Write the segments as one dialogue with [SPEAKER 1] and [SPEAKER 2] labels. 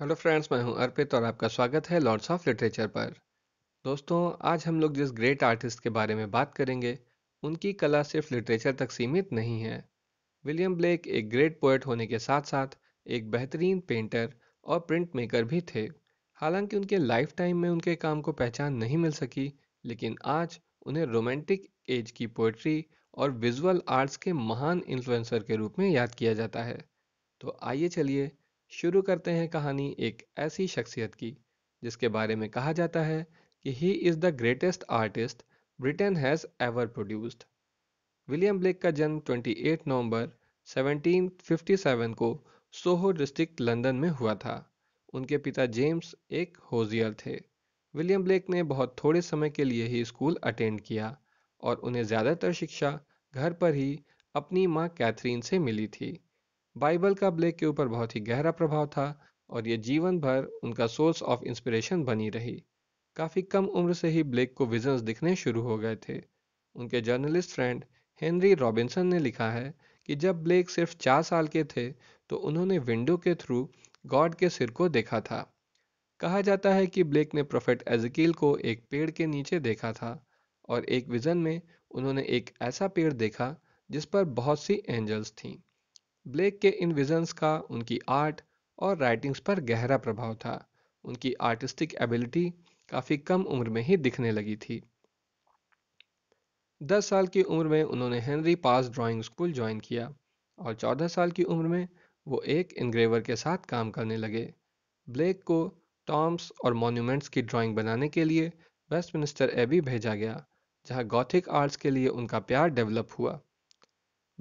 [SPEAKER 1] hello friends मैं हूं अर्पित और आपका स्वागत है लॉर्ड्स ऑफ लिटरेचर पर दोस्तों आज हम लोग जिस ग्रेट आर्टिस्ट के बारे में बात करेंगे उनकी कला सिर्फ लिटरेचर तक सीमित नहीं है विलियम ब्लेक एक ग्रेट पोएट होने के साथ साथ एक बेहतरीन पेंटर और प्रिंट मेकर भी थे हालांकि उनके लाइफ टाइम में उनके काम को पहचान नहीं मिल सकी लेकिन आज उन्हें रोमांटिक एज की पोइट्री और विजुअल आर्ट्स के महान इन्फ्लुएंसर के रूप में याद किया जाता है तो आइए चलिए शुरू करते हैं कहानी एक ऐसी शख्सियत की जिसके बारे में कहा जाता है कि he is the greatest artist Britain has ever produced William Blake का जन्म 28 नवंबर 1757 को सोहो डिस्ट्रिक्ट लंदन में हुआ था उनके पिता जेम्स एक होजियर थे विलियम ब्लेक ने बहुत थोड़े समय के लिए ही स्कूल अटेंड किया और उन्हें ज़्यादातर शिक्षा घर पर ही अपनी माँ कैथरीन से मिली थी बाइबल का ब्लेक के ऊपर बहुत ही गहरा प्रभाव था और ये जीवन भर उनका सोर्स ऑफ इंस्पिरेशन बनी रही काफ़ी कम उम्र से ही ब्लेक को विजन्स दिखने शुरू हो गए थे उनके जर्नलिस्ट फ्रेंड हेनरी रॉबिन्सन ने लिखा है कि जब ब्लेक सिर्फ चार साल के थे तो उन्होंने विंडो के थ्रू गॉड के सिर को देखा था कहा जाता है कि ब्लेक ने प्रोफेट एजकील को एक पेड़ के नीचे देखा था और एक विज़न में उन्होंने एक ऐसा पेड़ देखा जिस पर बहुत सी एंजल्स थीं ब्लेक के इन विजन्स का उनकी आर्ट और राइटिंग्स पर गहरा प्रभाव था उनकी आर्टिस्टिक एबिलिटी काफ़ी कम उम्र में ही दिखने लगी थी दस साल की उम्र में उन्होंने Henry Pars drawing school join किया और चौदह साल की उम्र में वो एक इनग्रेवर के साथ काम करने लगे ब्लेक को टॉम्स और मॉन्यूमेंट्स की ड्राइंग बनाने के लिए वेस्टमिनिस्टर एबी भेजा गया जहां गॉथिक आर्ट्स के लिए उनका प्यार डेवलप हुआ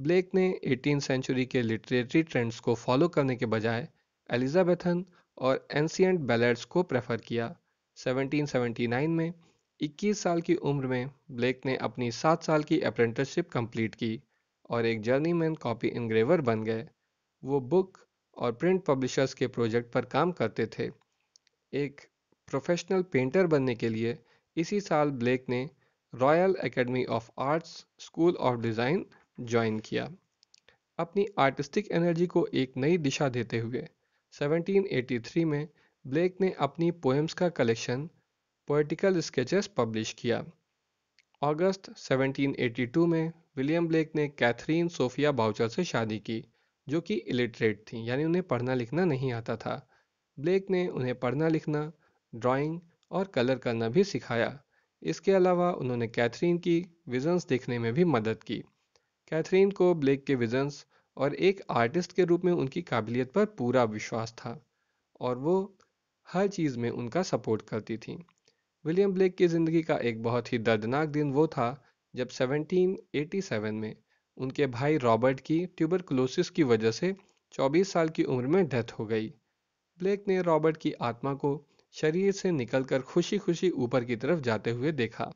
[SPEAKER 1] ब्लेक ने एटीन सेंचुरी के लिटरेरी ट्रेंड्स को फॉलो करने के बजाय एलिजाबेथन और एंसियंट बैलेट्स को प्रेफर किया 1779 में 21 साल की उम्र में ब्लेक ने अपनी 7 साल की अप्रेंटिसशिप कंप्लीट की और एक जर्नीमैन कॉपी इंग्रेवर बन गए वो बुक और प्रिंट पब्लिशर्स के प्रोजेक्ट पर काम करते थे एक प्रोफेशनल पेंटर बनने के लिए इसी साल ब्लेक ने royal academy of arts school of design join किया अपनी आर्टिस्टिक एनर्जी को एक नई दिशा देते हुए 1783 में ब्लेक ने अपनी पोएम्स का कलेक्शन पोइटिकल स्केचेस पब्लिश किया अगस्त 1782 में विलियम ब्लेक ने कैथरीन सोफिया बाउचर से शादी की जो कि इलिटरेट थी यानी उन्हें पढ़ना लिखना नहीं आता था ब्लेक ने उन्हें पढ़ना लिखना ड्राइंग और कलर करना भी सिखाया इसके अलावा उन्होंने कैथरीन की विजन्स देखने में भी मदद की कैथरीन को ब्लेक के विजन्स और एक आर्टिस्ट के रूप में उनकी काबिलियत पर पूरा विश्वास था और वो हर चीज़ में उनका सपोर्ट करती थी विलियम ब्लेक की ज़िंदगी का एक बहुत ही दर्दनाक दिन वो था जब 1787 में उनके भाई रॉबर्ट की ट्यूबरकुलोसिस की वजह से 24 साल की उम्र में डेथ हो गई ब्लेक ने रॉबर्ट की आत्मा को शरीर से निकलकर खुशी खुशी ऊपर की तरफ जाते हुए देखा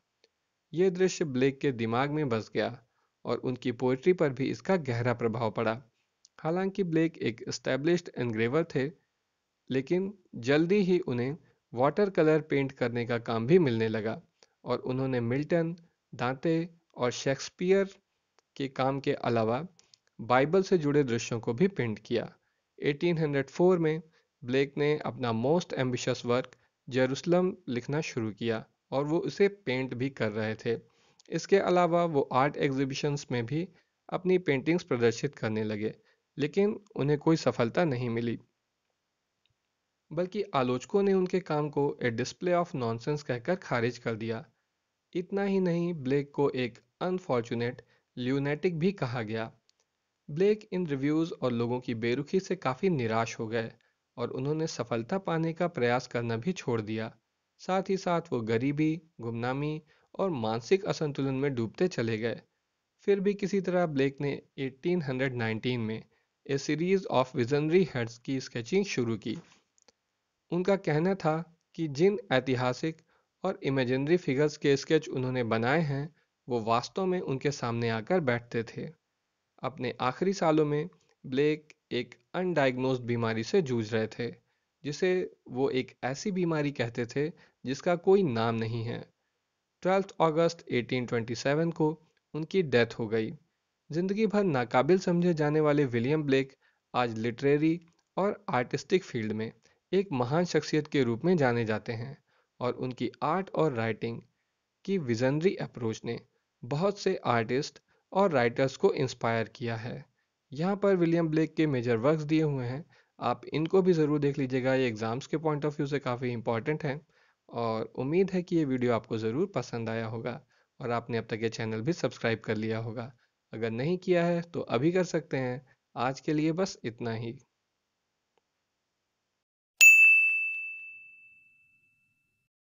[SPEAKER 1] यह दृश्य ब्लेक के दिमाग में बस गया और उनकी पोइट्री पर भी इसका गहरा प्रभाव पड़ा हालांकि ब्लेक एक स्टैब्लिश्ड एनग्रेवर थे लेकिन जल्दी ही उन्हें वाटर कलर पेंट करने का काम भी मिलने लगा और उन्होंने मिल्टन दांते और शेक्सपियर के काम के अलावा बाइबल से जुड़े दृश्यों को भी पेंट किया 1804 में ब्लेक ने अपना मोस्ट एम्बिशस वर्क जेरूसलम लिखना शुरू किया और वो उसे पेंट भी कर रहे थे इसके अलावा वो आर्ट एग्जीबिशंस में भी अपनी पेंटिंग्स प्रदर्शित करने लगे लेकिन उन्हें कोई सफलता नहीं मिली बल्कि आलोचकों ने उनके काम को ए डिस्प्ले ऑफ नॉनसेंस कहकर खारिज कर दिया इतना ही नहीं ब्लेक को एक अनफॉर्चुनेट ल्यूनेटिक भी कहा गया ब्लेक इन रिव्यूज़ और लोगों की बेरुखी से काफ़ी निराश हो गए और उन्होंने सफलता पाने का प्रयास करना भी छोड़ दिया साथ ही साथ वो गरीबी गुमनामी और मानसिक असंतुलन में डूबते चले गए फिर भी किसी तरह ब्लेक ने 1819 में a series of visionary heads की स्केचिंग शुरू की उनका कहना था कि जिन ऐतिहासिक और इमेजनरी फिगर्स के स्केच उन्होंने बनाए हैं वो वास्तव में उनके सामने आकर बैठते थे अपने आखिरी सालों में ब्लेक एक अनडायग्नोज बीमारी से जूझ रहे थे जिसे वो एक ऐसी बीमारी कहते थे जिसका कोई नाम नहीं है ट्वेल्थ अगस्त 1827 को उनकी डेथ हो गई जिंदगी भर नाकाबिल समझे जाने वाले विलियम ब्लेक आज लिटरेरी और आर्टिस्टिक फील्ड में एक महान शख्सियत के रूप में जाने जाते हैं और उनकी आर्ट और राइटिंग की विजनरी अप्रोच ने बहुत से आर्टिस्ट और राइटर्स को इंस्पायर किया है यहाँ पर विलियम ब्लेक के मेजर वर्क्स दिए हुए हैं आप इनको भी ज़रूर देख लीजिएगा ये एग्ज़ाम्स के पॉइंट ऑफ व्यू से काफ़ी इंपॉर्टेंट हैं और उम्मीद है कि ये वीडियो आपको ज़रूर पसंद आया होगा और आपने अब तक ये चैनल भी सब्सक्राइब कर लिया होगा अगर नहीं किया है तो अभी कर सकते हैं आज के लिए बस इतना ही